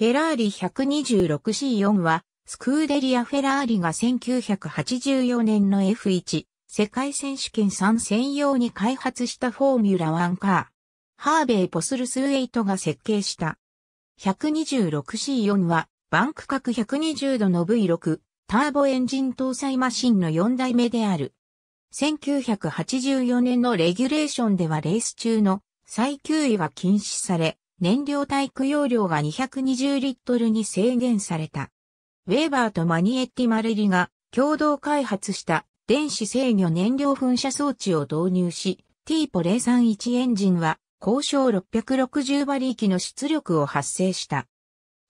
フェラーリ 126C4 は、スクーデリア・フェラーリが1984年の F1 世界選手権3専用に開発したフォーミュラ1カー。ハーベイ・ポスルスウェイトが設計した。126C4 は、バンク角120度の V6、ターボエンジン搭載マシンの4代目である。1984年のレギュレーションではレース中の最給位は禁止され、燃料タイプ容量が220リットルに制限された。ウェーバーとマニエッティ・マレリが共同開発した電子制御燃料噴射装置を導入し、t ポ031エンジンは高小660馬力の出力を発生した。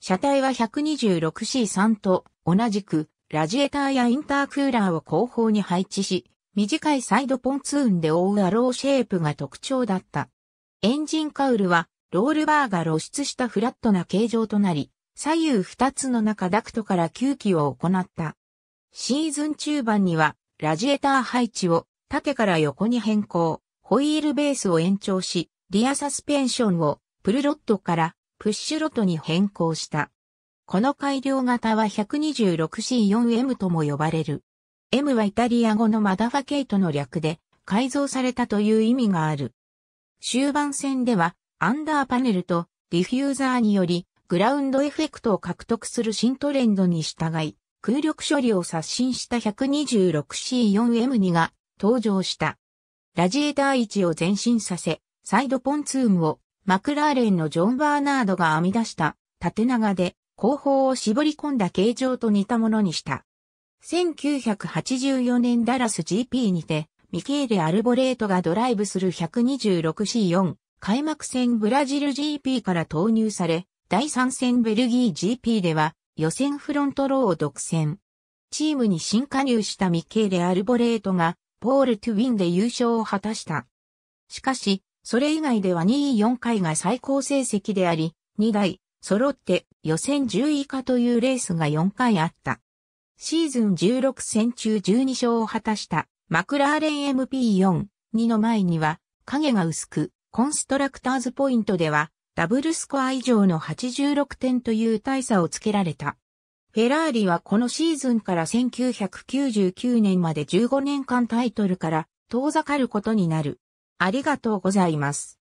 車体は 126C3 と同じくラジエーターやインタークーラーを後方に配置し、短いサイドポンツーンで覆うアローシェイプが特徴だった。エンジンカウルはロールバーが露出したフラットな形状となり、左右2つの中ダクトから吸気を行った。シーズン中盤には、ラジエーター配置を縦から横に変更、ホイールベースを延長し、リアサスペンションをプルロットからプッシュロットに変更した。この改良型は 126C4M とも呼ばれる。M はイタリア語のマダファケイトの略で改造されたという意味がある。終盤戦ではアンダーパネルとディフューザーによりグラウンドエフェクトを獲得する新トレンドに従い、空力処理を刷新した 126C4M2 が登場した。ラジエーター位置を前進させ、サイドポンツームをマクラーレンのジョン・バーナードが編み出した縦長で後方を絞り込んだ形状と似たものにした。1984年ダラス GP にてミケーレ・アルボレートがドライブする 126C4 開幕戦ブラジル GP から投入され、第3戦ベルギー GP では予選フロントローを独占。チームに新加入したミケーレ・アルボレートがポール・トゥ・ウィンで優勝を果たした。しかし、それ以外では2位4回が最高成績であり、2台、揃って予選10位以下というレースが4回あった。シーズン16戦中12勝を果たしたマクラーレン MP4、2の前には影が薄く、コンストラクターズポイントでは、ダブルスコア以上の86点という大差をつけられた。フェラーリはこのシーズンから1999年まで15年間タイトルから遠ざかることになる。ありがとうございます。